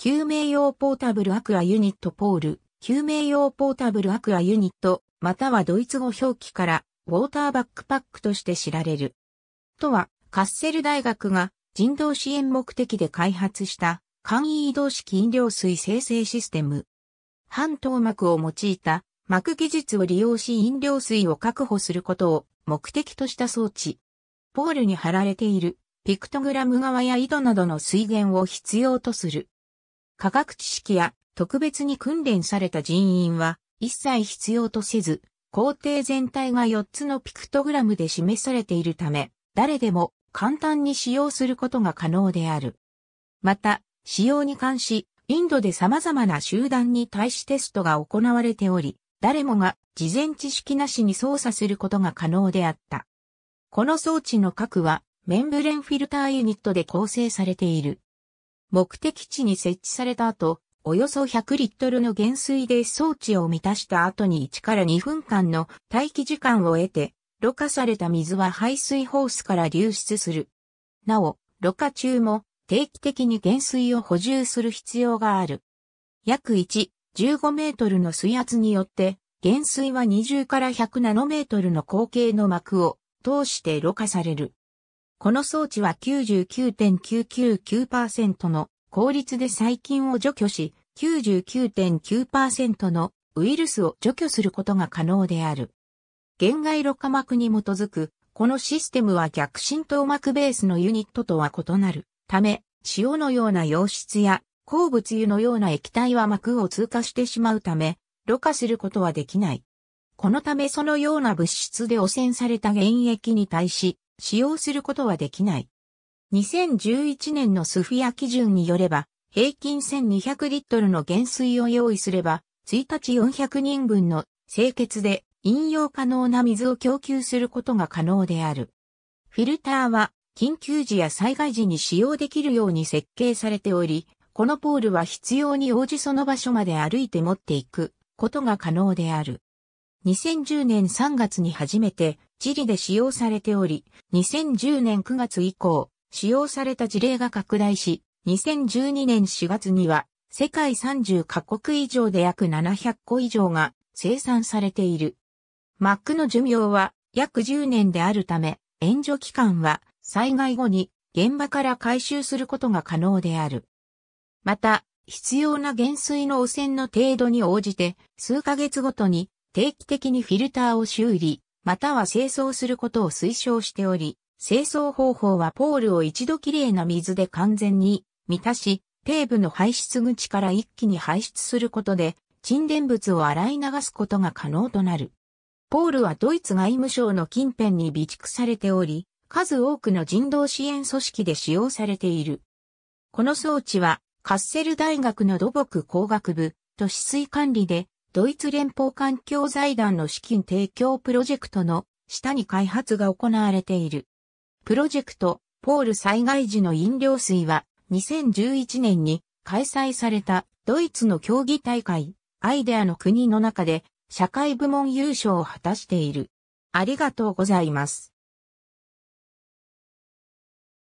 救命用ポータブルアクアユニットポール、救命用ポータブルアクアユニット、またはドイツ語表記から、ウォーターバックパックとして知られる。とは、カッセル大学が人道支援目的で開発した簡易移動式飲料水生成システム。半透膜を用いた膜技術を利用し飲料水を確保することを目的とした装置。ポールに貼られているピクトグラム側や井戸などの水源を必要とする。科学知識や特別に訓練された人員は一切必要とせず、工程全体が4つのピクトグラムで示されているため、誰でも簡単に使用することが可能である。また、使用に関し、インドで様々な集団に対しテストが行われており、誰もが事前知識なしに操作することが可能であった。この装置の核は、メンブレンフィルターユニットで構成されている。目的地に設置された後、およそ100リットルの減水で装置を満たした後に1から2分間の待機時間を得て、ろ過された水は排水ホースから流出する。なお、ろ過中も定期的に減水を補充する必要がある。約1、15メートルの水圧によって、減水は20から100ナノメートルの口径の膜を通してろ過される。この装置は99.999%の効率で細菌を除去し、99.9%のウイルスを除去することが可能である。限外濾過膜に基づく、このシステムは逆浸透膜ベースのユニットとは異なるため、塩のような溶質や鉱物油のような液体は膜を通過してしまうため、ろ過することはできない。このためそのような物質で汚染された原液に対し、使用することはできない。2011年のスフィア基準によれば、平均1200リットルの減水を用意すれば、1日400人分の清潔で飲用可能な水を供給することが可能である。フィルターは緊急時や災害時に使用できるように設計されており、このポールは必要に応じその場所まで歩いて持っていくことが可能である。2010年3月に初めてチリで使用されており、2010年9月以降、使用された事例が拡大し、2012年4月には世界30カ国以上で約700個以上が生産されている。マックの寿命は約10年であるため、援助期間は災害後に現場から回収することが可能である。また、必要な減衰の汚染の程度に応じて、数ヶ月ごとに定期的にフィルターを修理、または清掃することを推奨しており、清掃方法はポールを一度きれいな水で完全に満たし、底部の排出口から一気に排出することで、沈殿物を洗い流すことが可能となる。ポールはドイツ外務省の近辺に備蓄されており、数多くの人道支援組織で使用されている。この装置は、カッセル大学の土木工学部、都市水管理でドイツ連邦環境財団の資金提供プロジェクトの下に開発が行われている。プロジェクト、ポール災害時の飲料水は2011年に開催されたドイツの競技大会、アイデアの国の中で社会部門優勝を果たしている。ありがとうございます。